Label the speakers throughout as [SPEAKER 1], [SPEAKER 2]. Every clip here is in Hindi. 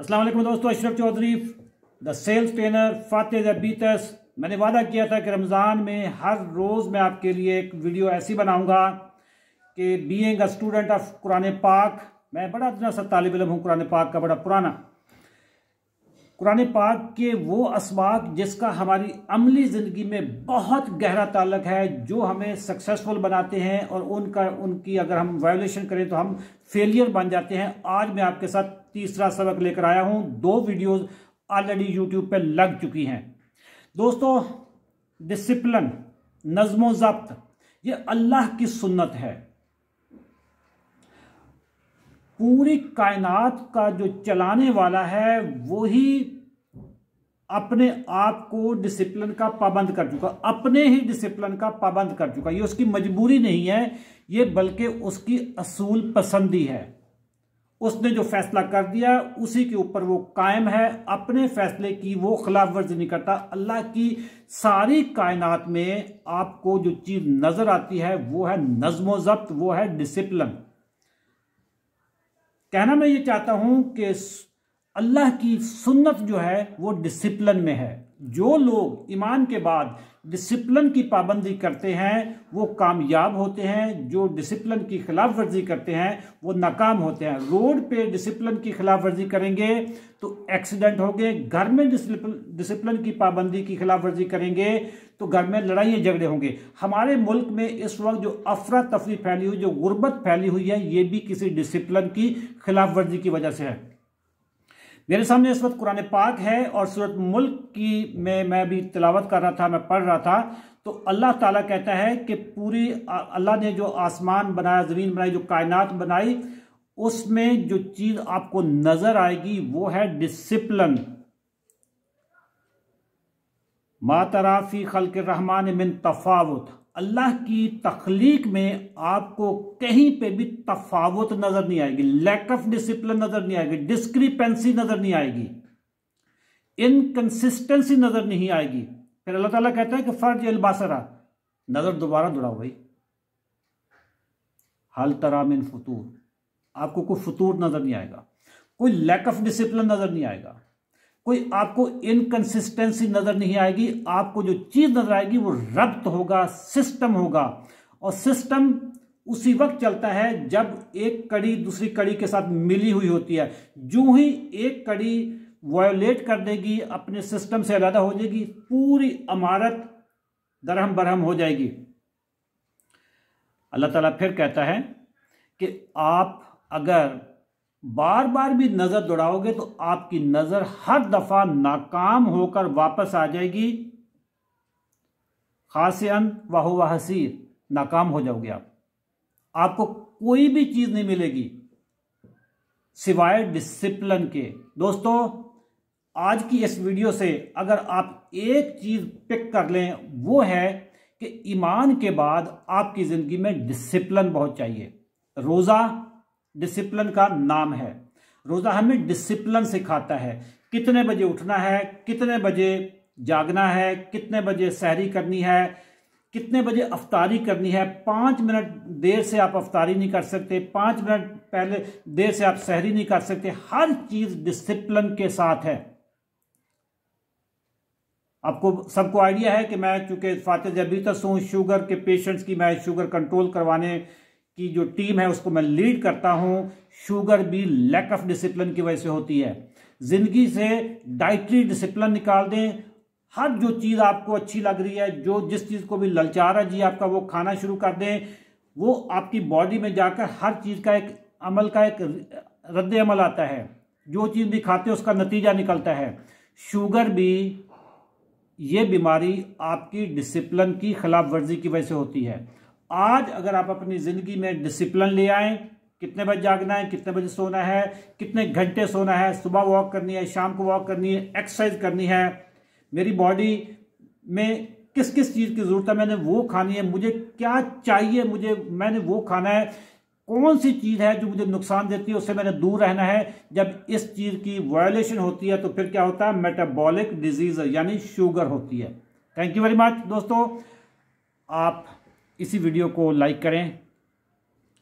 [SPEAKER 1] असलम दोस्तों Ashraf Chaudhry the sales trainer फातह बीतस मैंने वादा किया था कि रमज़ान में हर रोज़ मैं आपके लिए एक वीडियो ऐसी बनाऊंगा कि being a student of Quran पाक मैं बड़ा अपना सा तालब इलम हूँ कुरान पाक का बड़ा पुराना कुरान पाक के वो इसबाक जिसका हमारी अमली ज़िंदगी में बहुत गहरा ताल्लक है जो हमें सक्सेसफुल बनाते हैं और उनका उनकी अगर हम वायोलेशन करें तो हम फेलियर बन जाते हैं आज मैं आपके साथ तीसरा सबक लेकर आया हूँ दो वीडियोस ऑलरेडी यूट्यूब पर लग चुकी हैं दोस्तों डिसिप्लिन नज़म ज़ब्त ये अल्लाह की सुन्नत है पूरी कायनात का जो चलाने वाला है वो ही अपने आप को डिसिप्लिन का पाबंद कर चुका अपने ही डिसिप्लिन का पाबंद कर चुका ये उसकी मजबूरी नहीं है ये बल्कि उसकी असूल पसंदी है उसने जो फैसला कर दिया उसी के ऊपर वो कायम है अपने फैसले की वो खिलाफ वर्जी नहीं करता अल्लाह की सारी कायनात में आपको जो चीज़ नज़र आती है वो है नज्म ज़ब्त वो है डिसिप्लिन कहना मैं ये चाहता हूं कि अल्लाह की सुन्नत जो है वो डिसिप्लिन में है जो लोग ईमान के बाद डिसिप्लिन की पाबंदी करते हैं वो कामयाब होते हैं जो डिसिप्लिन की खिलाफ वर्जी करते हैं वो नाकाम होते हैं रोड पे डिसिप्लिन की खिलाफ वर्जी करेंगे तो एक्सीडेंट होंगे घर में डिसिप्लिन की पाबंदी की खिलाफ वर्जी करेंगे तो घर में लड़ाइए झगड़े होंगे हमारे मुल्क में इस वक्त जो अफरा तफरी फैली हुई जो गुर्बत फैली हुई है ये भी किसी डिसिप्लिन की खिलाफ वर्जी की वजह से है मेरे सामने इस वक्त कुरान पाक है और सूरत मुल्क की में मैं भी तलावत कर रहा था मैं पढ़ रहा था तो अल्लाह ताला कहता है कि पूरी अल्लाह ने जो आसमान बनाया ज़मीन बनाई जो कायनात बनाई उसमें जो चीज़ आपको नज़र आएगी वो है डिसिप्लिन मातराफ़ी खल रहमान मिन तफावत अल्लाह की तख्लीक में आपको कहीं पे भी तफावत नज़र नहीं आएगी लैक ऑफ डिसिप्लिन नज़र नहीं आएगी डिस्क्रिपेंसी नज़र नहीं आएगी इनकंसिस्टेंसी नज़र नहीं आएगी फिर अल्लाह ताला कहता है कि फ़र्ज अलबासरा नज़र दोबारा दुड़ा भाई हल तराम फतूर आपको कोई फतूर नज़र नहीं आएगा कोई लैक ऑफ डिसिप्लिन नज़र नहीं आएगा कोई आपको इनकंसिस्टेंसी नजर नहीं आएगी आपको जो चीज नजर आएगी वो रब्त होगा सिस्टम होगा और सिस्टम उसी वक्त चलता है जब एक कड़ी दूसरी कड़ी के साथ मिली हुई होती है जो ही एक कड़ी वायोलेट कर देगी अपने सिस्टम से अलहदा हो जाएगी पूरी अमारत दरहम बरहम हो जाएगी अल्लाह ताला फिर कहता है कि आप अगर बार बार भी नज़र दौड़ाओगे तो आपकी नज़र हर दफ़ा नाकाम होकर वापस आ जाएगी खासियन वाह वाह हसीर नाकाम हो जाओगे आप आपको कोई भी चीज़ नहीं मिलेगी सिवाय डिसिप्लिन के दोस्तों आज की इस वीडियो से अगर आप एक चीज़ पिक कर लें वो है कि ईमान के बाद आपकी ज़िंदगी में डिसिप्लिन बहुत चाहिए रोज़ा डिसिप्लिन का नाम है रोज़ा हमें डिसिप्लिन सिखाता है कितने बजे उठना है कितने बजे जागना है कितने बजे सहरी करनी है कितने बजे अफतारी करनी है पाँच मिनट देर से आप अफतारी नहीं कर सकते पाँच मिनट पहले देर से आप सहरी नहीं कर सकते हर चीज़ डिसिप्लिन के साथ है आपको सबको आइडिया है कि मैं चूंकि फातह जबीतस हूँ शुगर के पेशेंट्स की मैं शुगर कंट्रोल करवाने की जो टीम है उसको मैं लीड करता हूं शुगर भी लैक ऑफ डिसिप्लिन की वजह से होती है जिंदगी से डाइटरी डिसिप्लिन निकाल दें हर जो चीज आपको अच्छी लग रही है जो जिस चीज को भी ललचा रहा जी आपका वो खाना शुरू कर दें वो आपकी बॉडी में जाकर हर चीज का एक अमल का एक रद्द अमल आता है जो चीज भी खाते हैं उसका नतीजा निकलता है शुगर भी ये बीमारी आपकी डिसिप्लिन की खिलाफ वर्जी की वजह से होती है आज अगर आप अपनी ज़िंदगी में डिसिप्लिन ले आए कितने बजे जागना है कितने बजे सोना है कितने घंटे सोना है सुबह वॉक करनी है शाम को वॉक करनी है एक्सरसाइज करनी है मेरी बॉडी में किस किस चीज़ की ज़रूरत है मैंने वो खानी है मुझे क्या चाहिए मुझे मैंने वो खाना है कौन सी चीज़ है जो मुझे नुकसान देती है उससे मैंने दूर रहना है जब इस चीज़ की वायोलेशन होती है तो फिर क्या होता है मेटाबॉलिक डिजीज़ यानी शुगर होती है थैंक यू वेरी मच दोस्तों आप इसी वीडियो को लाइक करें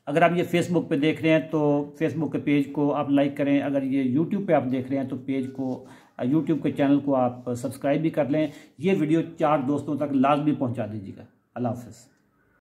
[SPEAKER 1] अगर आप ये फेसबुक पे देख रहे हैं तो फेसबुक के पेज को आप लाइक करें अगर ये यूट्यूब पे आप देख रहे हैं तो पेज को यूट्यूब के चैनल को आप सब्सक्राइब भी कर लें ये वीडियो चार दोस्तों तक लाजमी पहुंचा दीजिएगा अल्लाह हाफ